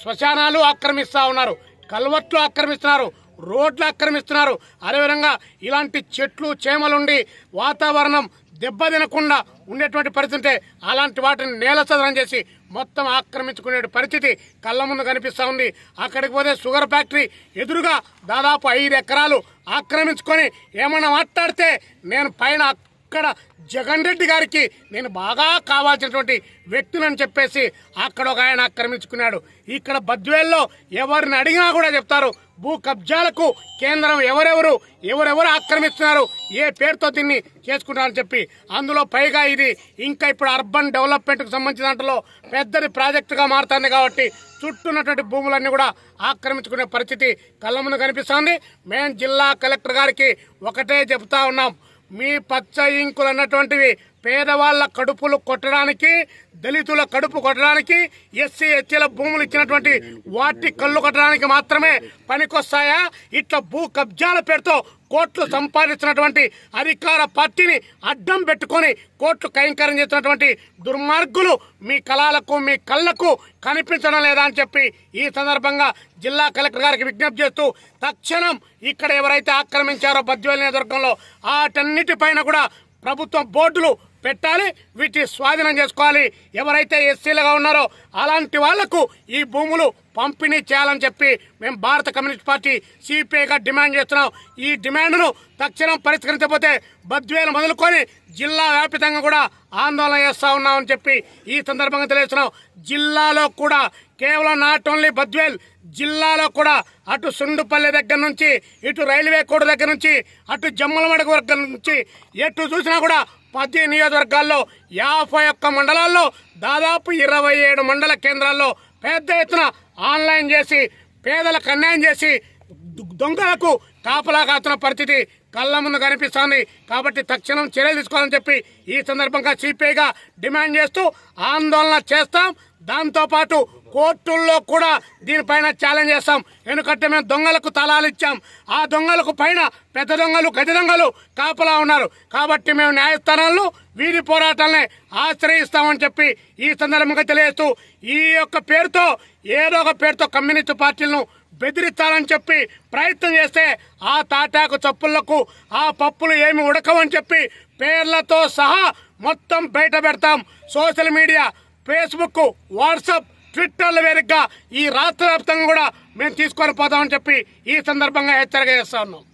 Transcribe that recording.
శ్మశానాలు ఆక్రమిస్తూ ఉన్నారు కల్వర్ట్లు ఆక్రమిస్తున్నారు రోడ్లు ఆక్రమిస్తున్నారు అదేవిధంగా ఇలాంటి చెట్లు చేమలుండి వాతావరణం దెబ్బతినకుండా ఉండేటువంటి పరిస్థితి అలాంటి వాటిని నేలసదనం చేసి మొత్తం ఆక్రమించుకునే పరిస్థితి కళ్ళ ముందు కనిపిస్తూ ఉంది అక్కడికి పోతే షుగర్ ఫ్యాక్టరీ ఎదురుగా దాదాపు ఐదు ఎకరాలు ఆక్రమించుకొని ఏమైనా మాట్లాడితే నేను పైన అక్కడ జగన్ రెడ్డి గారికి నేను బాగా కావాల్సినటువంటి వ్యక్తులని చెప్పేసి అక్కడ ఒక ఆయన ఆక్రమించుకున్నాడు ఇక్కడ బద్వేల్లో ఎవరిని అడిగినా కూడా చెప్తారు భూ కబ్జాలకు కేంద్రం ఎవరెవరు ఎవరెవరు ఆక్రమిస్తున్నారు ఏ పేరుతో దీన్ని చేసుకుంటారని చెప్పి అందులో పైగా ఇది ఇంకా ఇప్పుడు అర్బన్ డెవలప్మెంట్కు సంబంధించిన దాంట్లో పెద్దది ప్రాజెక్టుగా మారుతుంది కాబట్టి చుట్టూ ఉన్నటువంటి భూములన్నీ కూడా ఆక్రమించుకునే పరిస్థితి కళ్ళ ముందు కనిపిస్తోంది మేము జిల్లా కలెక్టర్ గారికి ఒకటే చెబుతా ఉన్నాం మీ పచ్చ ఇంకులు అన్నటువంటివి పేదవాళ్ల కడుపులు కొట్టడానికి దళితుల కడుపు కొట్టడానికి ఎస్సీ ఎస్టీల భూములు ఇచ్చినటువంటి వాటి కళ్ళు కొట్టడానికి మాత్రమే పనికొస్తాయా ఇట్లా భూ కబ్జాల పేరుతో కోట్లు సంపాదించినటువంటి అధికార పార్టీని అడ్డం పెట్టుకొని కోట్లు కైంకర్యం చేస్తున్నటువంటి దుర్మార్గులు మీ కళాలకు మీ కళ్ళకు కనిపించడం లేదా అని చెప్పి ఈ సందర్భంగా జిల్లా కలెక్టర్ గారికి విజ్ఞప్తి చేస్తూ తక్షణం ఇక్కడ ఎవరైతే ఆక్రమించారో బద్వేల్ నేతృత్వంలో వాటన్నిటిపైన కూడా ప్రభుత్వం బోర్డులు పెట్టాలి వీటిని స్వాధీనం చేసుకోవాలి ఎవరైతే ఎస్సీలుగా ఉన్నారో అలాంటి వాళ్లకు ఈ భూములు పంపిణీ చేయాలని చెప్పి మేము భారత కమ్యూనిస్ట్ పార్టీ సిపిఐగా డిమాండ్ చేస్తున్నాం ఈ డిమాండ్ను తక్షణం పరిష్కరించకపోతే బద్వేలు మొదలుకొని జిల్లా వ్యాపితంగా కూడా ఆందోళన చేస్తూ ఉన్నామని చెప్పి ఈ సందర్భంగా తెలియజేస్తున్నాం జిల్లాలో కూడా కేవలం నాట్ ఓన్లీ బద్వేల్ జిల్లాలో కూడా అటు సుండుపల్లి దగ్గర నుంచి ఇటు రైల్వే కోడ దగ్గర నుంచి అటు జమ్మలమడక దగ్గర నుంచి ఎటు చూసినా కూడా పది నియోజకవర్గాల్లో యాభై ఒక్క మండలాల్లో దాదాపు ఇరవై ఏడు మండల కేంద్రాల్లో పెద్ద ఎత్తున ఆన్లైన్ చేసి పేదలకు అన్యాయం చేసి దొంగలకు కాపలా కాస్తున్న పరిస్థితి కళ్ళ ముందు కనిపిస్తోంది కాబట్టి తక్షణం చర్యలు తీసుకోవాలని చెప్పి ఈ సందర్భంగా సిపిఐగా డిమాండ్ చేస్తూ ఆందోళన చేస్తాం దాంతోపాటు కోర్టుల్లో కూడా దీనిపైన ఛాలెంజ్ చేస్తాం ఎందుకంటే మేము దొంగలకు తలాలు ఇచ్చాం ఆ దొంగలకు పైన పెద్ద దొంగలు గజ దొంగలు కాపలా ఉన్నారు కాబట్టి మేము న్యాయస్థానాలను వీధి పోరాటాలనే ఆశ్రయిస్తామని చెప్పి ఈ సందర్భంగా తెలియజేస్తూ ఈ యొక్క పేరుతో ఏదో ఒక పేరుతో కమ్యూనిస్టు పార్టీలను బెదిరిస్తారని చెప్పి ప్రయత్నం చేస్తే ఆ తాటాకు చప్పులకు ఆ పప్పులు ఏమి ఉడకవని చెప్పి పేర్లతో సహా మొత్తం బయట పెడతాం సోషల్ మీడియా ఫేస్బుక్ వాట్సాప్ ట్విట్టర్ల వేదికగా ఈ రాష్ట్ర కూడా మేము తీసుకొని పోతామని చెప్పి ఈ సందర్భంగా హెచ్చరిక చేస్తా ఉన్నాం